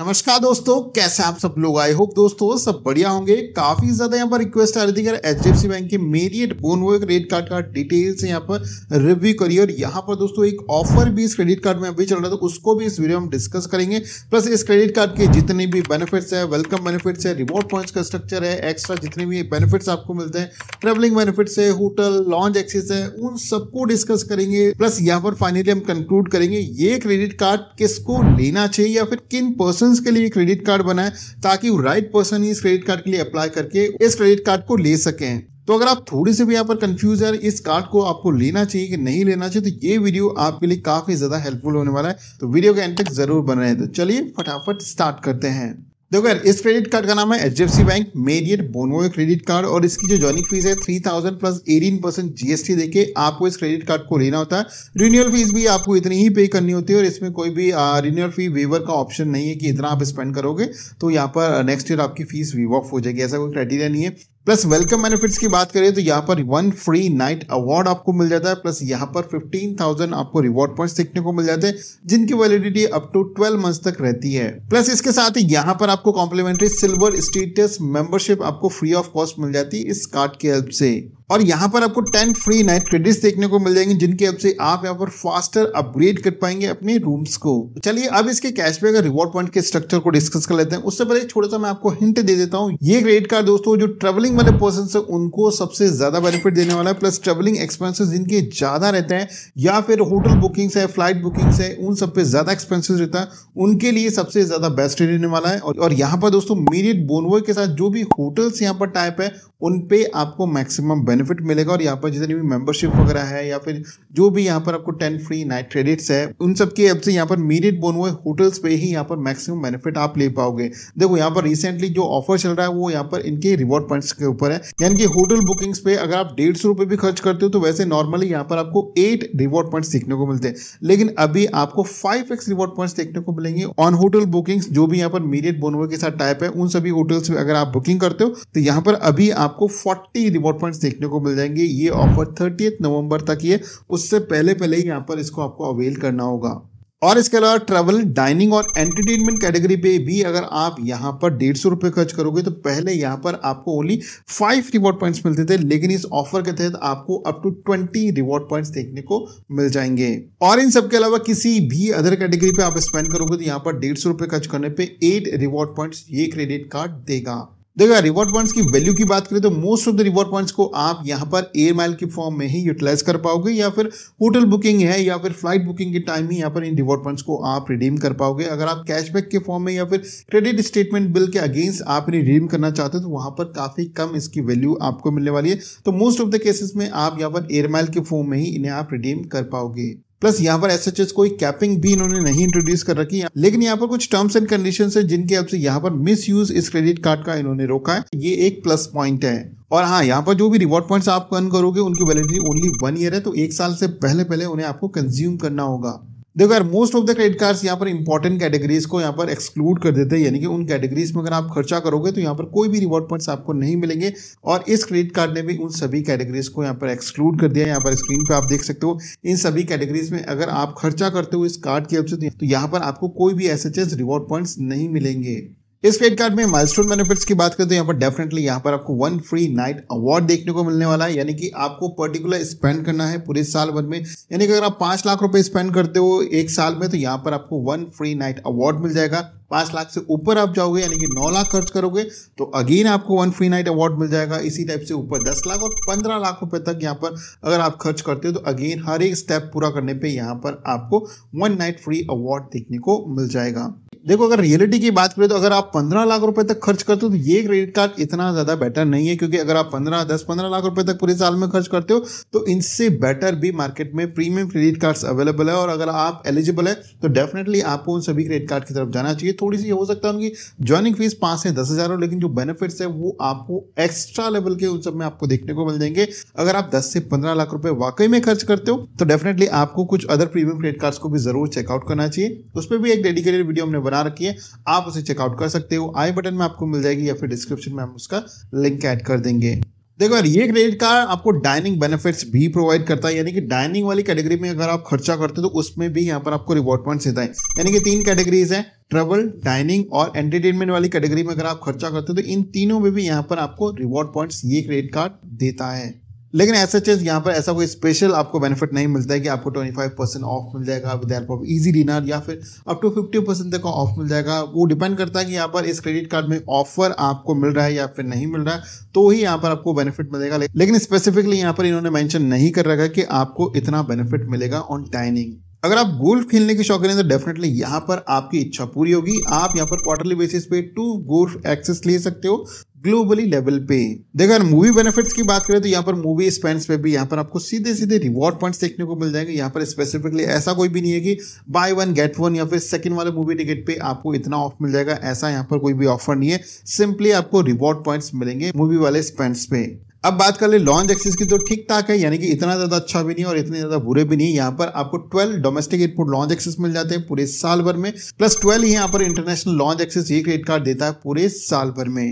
नमस्कार दोस्तों कैसे आप सब लोग आई होप दोस्तों सब बढ़िया होंगे काफी ज्यादा यहाँ पर रिक्वेस्ट आ रही थी H D F C bank के मेरियट बोनवर्क क्रेडिट कार्ड का डिटेल्स यहाँ पर रिव्यू करिए और यहाँ पर दोस्तों एक ऑफर भी इस क्रेडिट कार्ड में अभी चल रहा था उसको भी इस वीडियो में डिस्कस करेंगे प्लस इस क्रेडिट कार्ड के जितने भी बेनिफिट्स है वेलकम बेनिफिट्स है रिवॉर्ड पॉइंट्स का स्ट्रक्चर है एक्स्ट्रा जितने भी बेनिफिट्स आपको मिलते हैं ट्रेवलिंग बेनिफिट्स है होटल लॉन्च एक्सेस है उन सबको डिस्कस करेंगे प्लस यहाँ पर फाइनली हम कंक्लूड करेंगे ये क्रेडिट कार्ड किसको लेना चाहिए या फिर किन पर्सन पर्सन के लिए क्रेडिट कार्ड बनाए ताकि राइट पर्सन इस क्रेडिट कार्ड के लिए अप्लाई करके इस क्रेडिट कार्ड को ले सके तो अगर आप थोड़ी से भी यहाँ पर कंफ्यूज है इस कार्ड को आपको लेना चाहिए कि नहीं लेना चाहिए तो ये वीडियो आपके लिए काफी ज्यादा हेल्पफुल होने वाला है तो वीडियो के एंड तक जरूर बन रहे हैं तो चलिए फटाफट स्टार्ट करते हैं देखो यार इस क्रेडिट कार्ड का नाम है H bank Marriott Bonvoy credit card और इसकी जो ज्वाइनिंग फीस है three thousand plus eighteen percent GST देके आपको इस क्रेडिट कार्ड को लेना होता है रिन्यूअल फीस भी आपको इतनी ही पे करनी होती है और इसमें कोई भी रिन्यूअल फी वेवर का ऑप्शन नहीं है कि इतना आप स्पेंड करोगे तो यहाँ पर नेक्स्ट uh, ईयर आपकी फीस वीव ऑफ हो जाएगी ऐसा कोई क्राइटेरिया नहीं है प्लस वेलकम बेनिफिट्स की बात करें तो यहाँ पर वन फ्री नाइट अवार्ड आपको मिल जाता है प्लस यहाँ पर 15,000 आपको रिवॉर्ड पॉइंट्स देखने को मिल जाते हैं जिनकी वैलिडिटी अप टू 12 मंथ्स तक रहती है प्लस इसके साथ ही यहाँ पर आपको कॉम्प्लीमेंट्री सिल्वर स्टेटस मेंबरशिप आपको फ्री ऑफ कॉस्ट मिल जाती है इस कार्ड की हेल्प से और यहाँ पर आपको टेन फ्री नाइट क्रेडिट्स देखने को मिल जाएंगे जिनके अब से आप यहाँ पर फास्टर अपग्रेड कर पाएंगे अपने रूम्स को चलिए अब इसके कैशबैक और रिवॉर्ड पॉइंट के स्ट्रक्चर को डिस्कस कर लेते हैं उससे पहले छोटा सा मैं आपको हिंट दे देता हूँ ये क्रेडिट कार्ड दोस्तों जो ट्रेवलिंग वाले पर्सन है उनको सबसे ज्यादा बेनिफिट देने वाला है प्लस ट्रेवलिंग एक्सपेंसिस जिनके ज्यादा रहते हैं या फिर होटल बुकिंग्स है फ्लाइट बुकिंग्स है उन सब पे ज्यादा एक्सपेंसिस रहता है उनके लिए सबसे ज्यादा बेस्ट रहने वाला है और यहाँ पर दोस्तों मेरिट बोनवो के साथ जो भी होटल्स यहाँ पर टाइप है उन पे आपको मैक्सिमम बेनिफिट मिलेगा और यहाँ पर जितनी भी मेंबरशिप वगैरह है या फिर जो भी यहाँ पर आपको टेन फ्री नाइट क्रेडिट्स है उन सब के अब से यहाँ पर बोन बोनवे होटल्स पे ही यहाँ पर मैक्सिमम बेनिफिट आप ले पाओगे देखो यहाँ पर रिसेंटली जो ऑफर चल रहा है वो यहाँ पर इनके रिवॉर्ड पॉइंट्स के ऊपर है यानी कि होटल बुकिंग्स पे अगर आप डेढ़ सौ भी खर्च करते हो तो वैसे नॉर्मली यहाँ पर आपको एट रिवॉर्ड पॉइंट्स देखने को मिलते हैं लेकिन अभी आपको फाइव एक्स रिवॉर्ड पॉइंट्स देखने को मिलेंगे ऑन होटल बुकिंग्स जो भी यहाँ पर मीडियट बोनवे के साथ टाइप है उन सभी होटल्स में अगर आप बुकिंग करते हो तो यहाँ पर अभी आप आपको 40 रिवॉर्ड पॉइंट्स देखने को मिल जाएंगे ये ऑफर थर्टी नवंबर तक ही है उससे पहले पहले ही यहाँ पर इसको आपको अवेल करना होगा और इसके अलावा ट्रेवल डाइनिंग और एंटरटेनमेंट कैटेगरी पे भी अगर आप यहाँ पर डेढ़ सौ रुपये खर्च करोगे तो पहले यहाँ पर आपको ओनली फाइव रिवॉर्ड पॉइंट्स मिलते थे लेकिन इस ऑफर के तहत आपको up to twenty reward points देखने को मिल जाएंगे और इन सब के अलावा किसी भी अदर कैटेगरी पे आप स्पेंड करोगे तो यहाँ पर डेढ़ खर्च करने पर एट रिवॉर्ड पॉइंट्स ये क्रेडिट कार्ड देगा देखो यार रिवॉर्ड पॉइंट्स की वैल्यू की बात करें तो most of the reward points को आप यहाँ पर एयर माइल के फॉर्म में ही यूटिलाइज कर पाओगे या फिर होटल बुकिंग है या फिर फ्लाइट बुकिंग के टाइम ही यहाँ पर इन रिवॉर्ड पॉइंट्स को आप रिडीम कर पाओगे अगर आप कैशबैक के फॉर्म में या फिर क्रेडिट स्टेटमेंट बिल के अगेंस्ट आप इन्हें रिडीम करना चाहते हो तो वहाँ पर काफ़ी कम इसकी वैल्यू आपको मिलने वाली है तो मोस्ट ऑफ द केसेस में आप यहाँ पर एयर माइल के फॉर्म में ही इन्हें आप रिडीम कर पाओगे प्लस यहाँ पर एस एच कोई कैपिंग भी इन्होंने नहीं इंट्रोड्यूस कर रखी है लेकिन यहाँ पर कुछ टर्म्स एंड कंडीशन है जिनके अब से यहाँ पर मिस यूज इस क्रेडिट कार्ड का इन्होंने रोका है ये एक प्लस पॉइंट है और हाँ यहाँ पर जो भी रिवॉर्ड पॉइंट्स आप अर्न करोगे उनकी वैलिडिटी ओनली वन ईयर है तो एक साल से पहले पहले उन्हें आपको कंज्यूम करना होगा देखो यार most of the credit cards यहाँ पर इंपॉर्टेंट कैटेगरीज को यहाँ पर एक्सक्लूड कर देते हैं यानी कि उन कैटेगरीज में अगर आप खर्चा करोगे तो यहाँ पर कोई भी रिवॉर्ड पॉइंट्स आपको नहीं मिलेंगे और इस क्रेडिट कार्ड ने भी उन सभी कैटेगरीज को यहाँ पर एक्सक्लूड कर दिया यहाँ पर स्क्रीन पर आप देख सकते हो इन सभी कैटेगरीज में अगर आप खर्चा करते हो इस कार्ड की हेल्प से तो यहाँ पर आपको कोई भी एस रिवॉर्ड पॉइंट्स नहीं मिलेंगे इस क्रेडिट कार्ड में माइलस्टोन बेनिफिट्स की बात करते हैं यहाँ पर डेफिनेटली यहाँ पर आपको वन फ्री नाइट अवार्ड देखने को मिलने वाला है यानी कि आपको पर्टिकुलर स्पेंड करना है पूरे साल भर में यानी कि अगर आप पाँच लाख रुपए स्पेंड करते हो एक साल में तो यहाँ पर आपको वन फ्री नाइट अवार्ड मिल जाएगा पाँच लाख से ऊपर आप जाओगे यानी कि नौ लाख खर्च करोगे तो अगेन आपको वन फ्री नाइट अवार्ड मिल जाएगा इसी टाइप से ऊपर दस लाख और पंद्रह लाख रुपए तक यहाँ पर अगर आप खर्च करते हो तो अगेन हर एक स्टेप पूरा करने पे यहाँ पर आपको वन नाइट फ्री अवार्ड देखने को मिल जाएगा देखो अगर रियलिटी की बात करें तो अगर आप पंद्रह लाख रुपए तक खर्च करते हो तो ये क्रेडिट कार्ड इतना ज़्यादा बेटर नहीं है क्योंकि अगर आप पंद्रह दस पंद्रह लाख रुपए तक पूरे साल में खर्च करते हो तो इनसे बेटर भी मार्केट में प्रीमियम क्रेडिट कार्ड्स अवेलेबल है और अगर आप एलिजिबल है तो डेफिनेटली आपको उन सभी क्रेडिट कार्ड की तरफ जाना चाहिए थोड़ी सी हो सकता है उनकी ज्वाइनिंग फीस पांच से दस हज़ार हो लेकिन जो बेनिफिट्स है वो आपको एक्स्ट्रा लेवल के उन सब में आपको देखने को मिल जाएंगे अगर आप दस से पंद्रह लाख रुपए वाकई में खर्च करते हो तो डेफिनेटली आपको कुछ अदर प्रीमियम क्रेडिट कार्ड्स को भी जरूर चेकआउट करना चाहिए उस पर भी एक डेडिकेटेड वीडियो हमने बना रखी है आप उसे चेकआउट कर सकते हो आई बटन में आपको मिल जाएगी या फिर डिस्क्रिप्शन में हम उसका लिंक ऐड कर देंगे देखो यार ये क्रेडिट कार्ड आपको डाइनिंग बेनिफिट्स भी प्रोवाइड करता है यानी कि डाइनिंग वाली कैटेगरी में अगर आप खर्चा करते हो तो उसमें भी यहाँ पर आपको रिवॉर्ड पॉइंट्स देता है यानी कि तीन कैटेगरीज है ट्रेवल डाइनिंग और एंटरटेनमेंट वाली कैटेगरी में अगर आप खर्चा करते हो तो इन तीनों में भी यहाँ पर आपको रिवॉर्ड पॉइंट्स ये क्रेडिट कार्ड देता है लेकिन ऐसा चीज यहाँ पर ऐसा कोई स्पेशल आपको बेनिफिट नहीं मिलता है कि आपको 25 परसेंट ऑफ मिल जाएगा with help of EazyDiner या फिर अप टू 50 परसेंट तक ऑफ मिल जाएगा वो डिपेंड करता है कि यहाँ पर इस क्रेडिट कार्ड में ऑफर आपको मिल रहा है या फिर नहीं मिल रहा है तो ही यहाँ पर आपको बेनिफिट मिलेगा लेकिन स्पेसिफिकली यहाँ पर इन्होंने मैंशन नहीं कर रखा कि आपको इतना बेनिफिट मिलेगा ऑन डाइनिंग अगर आप गोल्फ खेलने के शौकीन हैं तो डेफिनेटली यहाँ पर आपकी इच्छा पूरी होगी आप यहाँ पर क्वार्टरली बेसिस पे टू गोल्फ एक्सेस ले सकते हो ग्लोबली लेवल पे देखो अगर मूवी बेनिफिट्स की बात करें तो यहाँ पर मूवी स्पेंड्स पे भी यहाँ पर आपको सीधे सीधे रिवॉर्ड पॉइंट्स देखने को मिल जाएंगे यहाँ पर स्पेसिफिकली ऐसा कोई भी नहीं है कि बाय वन गेट वन या फिर सेकंड वाले मूवी टिकट पे आपको इतना ऑफ मिल जाएगा ऐसा यहाँ पर कोई भी ऑफर नहीं है सिंपली आपको रिवॉर्ड पॉइंट्स मिलेंगे मूवी वाले स्पेंड्स पे अब बात कर ले लॉन्च एक्सेस की तो ठीक ठाक है यानी कि इतना ज़्यादा अच्छा भी नहीं और इतने ज़्यादा बुरे भी नहीं यहाँ पर आपको 12 डोमेस्टिक एयरपोर्ट लॉन्च एक्सेस मिल जाते हैं पूरे साल भर में प्लस 12 ही यहाँ पर इंटरनेशनल लॉन्च एक्सेस ये क्रेडिट कार्ड देता है पूरे साल भर में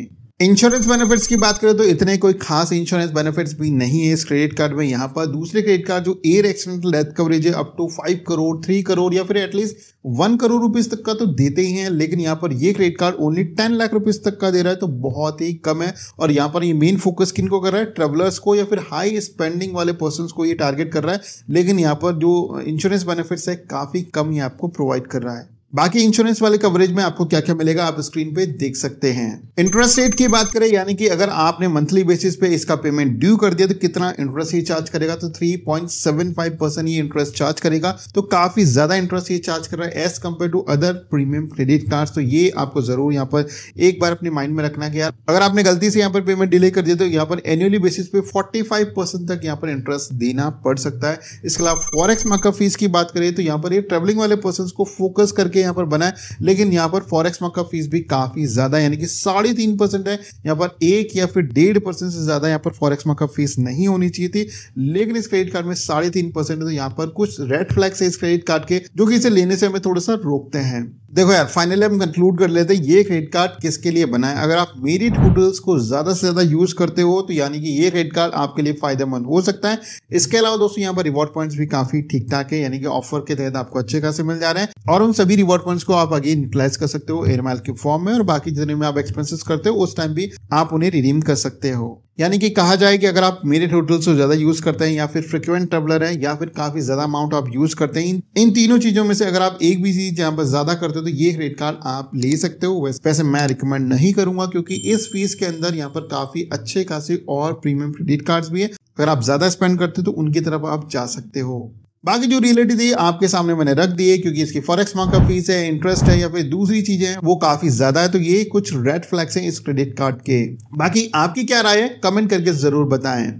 इंश्योरेंस बेनिफिट्स की बात करें तो इतने कोई खास इंश्योरेंस बेनिफिट्स भी नहीं है इस क्रेडिट कार्ड में यहाँ पर दूसरे क्रेडिट कार्ड जो एयर एक्सीडेंटल डेथ कवरेज है up to five crore three crore या फिर एटलीस्ट वन करोड़ रुपीज तक का तो देते ही हैं लेकिन यहाँ पर ये credit card only ten lakh rupees तक का दे रहा है तो बहुत ही कम है और यहाँ पर ये मेन फोकस किन को कर रहा है ट्रेवलर्स को या फिर हाई स्पेंडिंग वाले पर्सन को ये टारगेट कर रहा है लेकिन यहाँ पर जो इंश्योरेंस बेनिफिट्स है काफ़ी कम ये आपको प्रोवाइड कर रहा है बाकी इंश्योरेंस वाले कवरेज में आपको क्या क्या मिलेगा आप स्क्रीन पे देख सकते हैं इंटरेस्ट रेट की बात करें यानी कि अगर आपने मंथली बेसिस पे इसका पेमेंट ड्यू कर दिया तो कितना इंटरेस्ट ये चार्ज करेगा तो 3.75 परसेंट ये इंटरेस्ट चार्ज करेगा तो काफी ज्यादा इंटरेस्ट ये चार्ज कर रहा है as compared to other premium credit card तो ये आपको जरूर यहाँ पर एक बार अपने माइंड में रखना कि यार अगर आपने गलती से यहाँ पर पेमेंट डिले कर दिया तो यहाँ पर एनुअली बेसिस पे फोर्टी परसेंट तक यहाँ पर इंटरेस्ट देना पड़ सकता है इसके अलावा फॉरेक्स मार्कअप फीस की बात करें तो यहाँ पर ये ट्रेवलिंग वाले पर्सन को फोकस करके यहाँ पर बना है लेकिन यहाँ पर फॉरेक्स मार्क का फीस भी काफ़ी ज़्यादा यानी कि साढ़े तीन परसेंट है यहाँ पर एक या फिर डेढ़ परसेंट से ज़्यादा यहाँ पर फॉरेक्स मार्क का फीस नहीं होनी चाहिए थी लेकिन इस क्रेडिट कार्ड में साढ़े तीन परसेंट है तो यहाँ पर कुछ रेड फ्लैग्स है इस क्रेडिट कार्ड के जो कि इसे लेने से हमें थोड़ा सा रोकते हैं देखो यार फाइनली हम कंक्लूड कर लेते हैं ये क्रेडिट कार्ड किसके लिए बना है अगर आप मेरिट होटल्स को ज़्यादा से ज़्यादा यूज़ करते हो तो यानी कि ये क्रेडिट कार्ड आपके लिए फायदेमंद हो सकता है इसके अलावा दोस्तों यहाँ पर रिवॉर्ड पॉइंट्स भी काफ़ी ठीक ठाक है यानी कि ऑफर के तहत आपको अच्छे खासे मिल जा रहे हैं और उन सभी रिवॉर्ड वर्क पॉइंट्स को आप आगे यूटिलाइज कर सकते हो एयरमाइल के फॉर्म में और बाकी जितने में आप एक्सपेंसेस करते हो उस टाइम भी आप उन्हें रिडीम कर सकते हो यानी कि कहा जाए कि अगर आप मेरिट होटल से ज़्यादा यूज़ करते हैं या फिर फ्रिक्वेंट ट्रेवलर है या फिर काफ़ी ज़्यादा अमाउंट आप यूज़ करते हैं इन तीनों चीज़ों में से अगर आप एक भी चीज़ यहाँ पर ज़्यादा करते हो तो ये क्रेडिट कार्ड आप ले सकते हो वैसे वैसे मैं रिकमेंड नहीं करूंगा क्योंकि इस फीस के अंदर यहाँ पर काफ़ी अच्छे खासे और प्रीमियम क्रेडिट कार्ड भी है अगर आप ज़्यादा स्पेंड करते हो तो उनकी तरफ आप जा सकते हो बाकी जो रियलिटी थी आपके सामने मैंने रख दिए क्योंकि इसकी फॉरेक्स मार्कअप फीस है इंटरेस्ट है या फिर दूसरी चीजें हैं वो काफी ज्यादा है तो ये कुछ रेड फ्लैग्स हैं इस क्रेडिट कार्ड के बाकी आपकी क्या राय है कमेंट करके जरूर बताएं